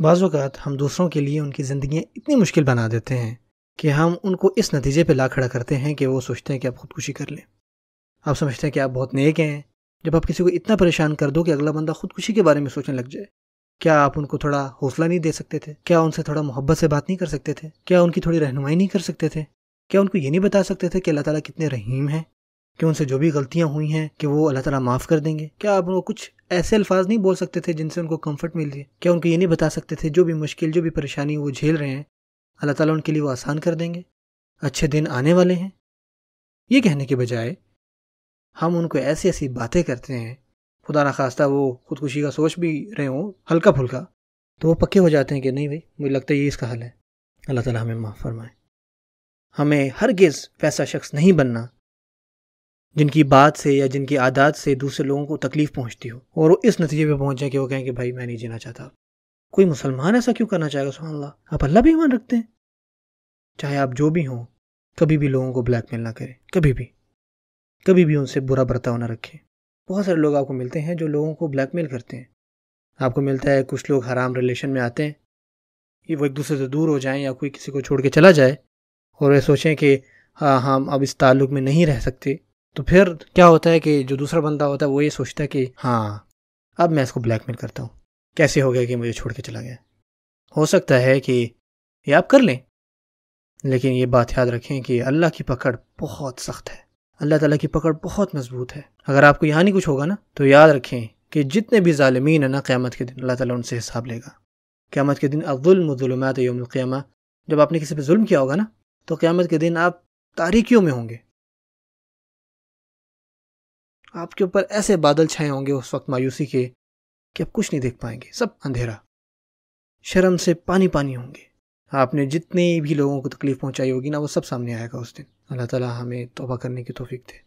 बाज़ात हम दूसरों के लिए उनकी ज़िंदियाँ इतनी मुश्किल बना देते हैं कि हम उनको इस नतीजे पर ला खड़ा करते हैं कि वो सोचते हैं कि आप खुदकुशी कर लें आप समझते हैं कि आप बहुत नेक हैं जब आप किसी को इतना परेशान कर दो कि अगला बंदा खुदकुशी के बारे में सोचने लग जाए क्या आप उनको थोड़ा हौसला नहीं दे सकते थे क्या उनसे थोड़ा मोहब्बत से बात नहीं कर सकते थे क्या उनकी थोड़ी रहनुमाई नहीं कर सकते थे क्या उनको ये नहीं बता सकते थे कि अल्लाह ताला कितने रहीम हैं कि उनसे जो भी गलतियाँ हुई हैं कि वो अल्लाह ताला माफ़ कर देंगे क्या आप उनको कुछ ऐसे अल्फाज नहीं बोल सकते थे जिनसे उनको कंफर्ट मिल है क्या उनको ये नहीं बता सकते थे जो भी मुश्किल जो भी परेशानी वो झेल रहे हैं अल्लाह ताला उनके लिए वो आसान कर देंगे अच्छे दिन आने वाले हैं ये कहने के बजाय हम उनको ऐसी ऐसी बातें करते हैं खुदा ना खास्ता वो खुदकुशी का सोच भी रहे हों हल्का फुल्का तो वो पक्के हो जाते हैं कि नहीं भाई मुझे लगता है ये इसका हल है अल्लाह ताला हमें माफ़ फरमाए हमें हर गेज़ वैसा शख्स नहीं बनना जिनकी बात से या जिनकी आदात से दूसरे लोगों को तकलीफ़ पहुँचती हो और वो इस नतीजे पहुंच जाए कि वो कहें कि भाई मैं नहीं जीना चाहता कोई मुसलमान ऐसा क्यों करना चाहेगा सुबह अल्लाह आप अल्लाह भी ईमान रखते हैं चाहे आप जो भी हों कभी भी लोगों को ब्लैकमेल ना करें कभी भी कभी भी उनसे बुरा बर्ताव ना रखें बहुत सारे लोग आपको मिलते हैं जो लोगों को ब्लैकमेल करते हैं आपको मिलता है कुछ लोग हराम रिलेशन में आते हैं कि वो एक दूसरे से दूर हो जाएं या कोई किसी को छोड़ के चला जाए और वे सोचें कि हाँ हम अब इस ताल्लुक़ में नहीं रह सकते तो फिर क्या होता है कि जो दूसरा बंदा होता है वो ये सोचता है कि हाँ अब मैं इसको ब्लैकमेल करता हूँ कैसे हो गया कि मुझे छोड़ के चला गया हो सकता है कि ये आप कर लें लेकिन ये बात याद रखें कि अल्लाह की पकड़ बहुत सख्त है अल्लाह ताला की पकड़ बहुत मजबूत है अगर आपको यहाँ नहीं कुछ होगा ना तो याद रखें कि जितने भी ालमीन है ना क़्यामत के दिन अल्लाह ताला उनसे हिसाब लेगा क़्यामत के दिन अवलमत यौमक़्यामा जब आपने किसी पर जुल्म किया होगा ना तो क़्यामत के दिन आप तारीखियों में होंगे आपके ऊपर ऐसे बादल छाए होंगे उस वक्त मायूसी के कि आप कुछ नहीं देख पाएंगे सब अंधेरा शर्म से पानी पानी होंगे आपने जितने भी लोगों को तकलीफ़ पहुंचाई होगी ना वो सब सामने आएगा उस दिन अल्लाह ताला हमें तोबा करने की तोफ़ी दे